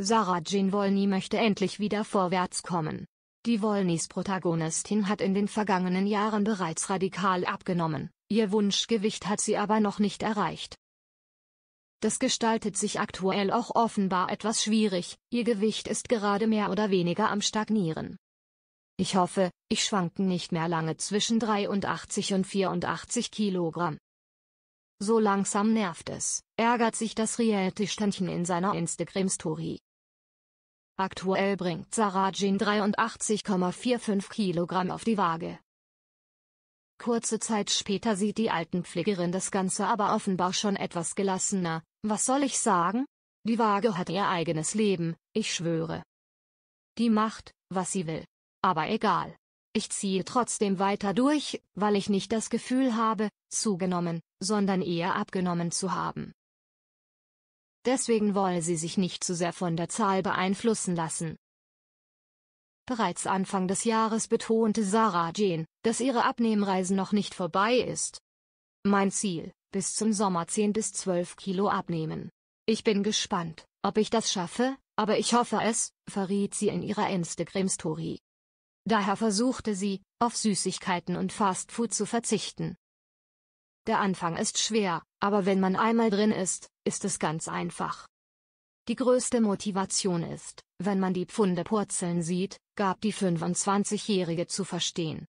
Sarah Jean Wolny möchte endlich wieder vorwärts kommen. Die Wolnys Protagonistin hat in den vergangenen Jahren bereits radikal abgenommen, ihr Wunschgewicht hat sie aber noch nicht erreicht. Das gestaltet sich aktuell auch offenbar etwas schwierig, ihr Gewicht ist gerade mehr oder weniger am Stagnieren. Ich hoffe, ich schwanken nicht mehr lange zwischen 83 und 84 Kilogramm. So langsam nervt es, ärgert sich das Reality-Ständchen in seiner Instagram-Story. Aktuell bringt Sarajin 83,45 Kilogramm auf die Waage. Kurze Zeit später sieht die Altenpflegerin das Ganze aber offenbar schon etwas gelassener. Was soll ich sagen? Die Waage hat ihr eigenes Leben, ich schwöre. Die macht, was sie will. Aber egal. Ich ziehe trotzdem weiter durch, weil ich nicht das Gefühl habe, zugenommen, sondern eher abgenommen zu haben deswegen wolle sie sich nicht zu sehr von der Zahl beeinflussen lassen. Bereits Anfang des Jahres betonte Sarah Jane, dass ihre Abnehmreise noch nicht vorbei ist. Mein Ziel, bis zum Sommer 10 bis 12 Kilo abnehmen. Ich bin gespannt, ob ich das schaffe, aber ich hoffe es, verriet sie in ihrer Instagram-Story. Daher versuchte sie, auf Süßigkeiten und Fastfood zu verzichten. Der Anfang ist schwer, aber wenn man einmal drin ist, ist es ganz einfach. Die größte Motivation ist, wenn man die Pfunde purzeln sieht, gab die 25-Jährige zu verstehen.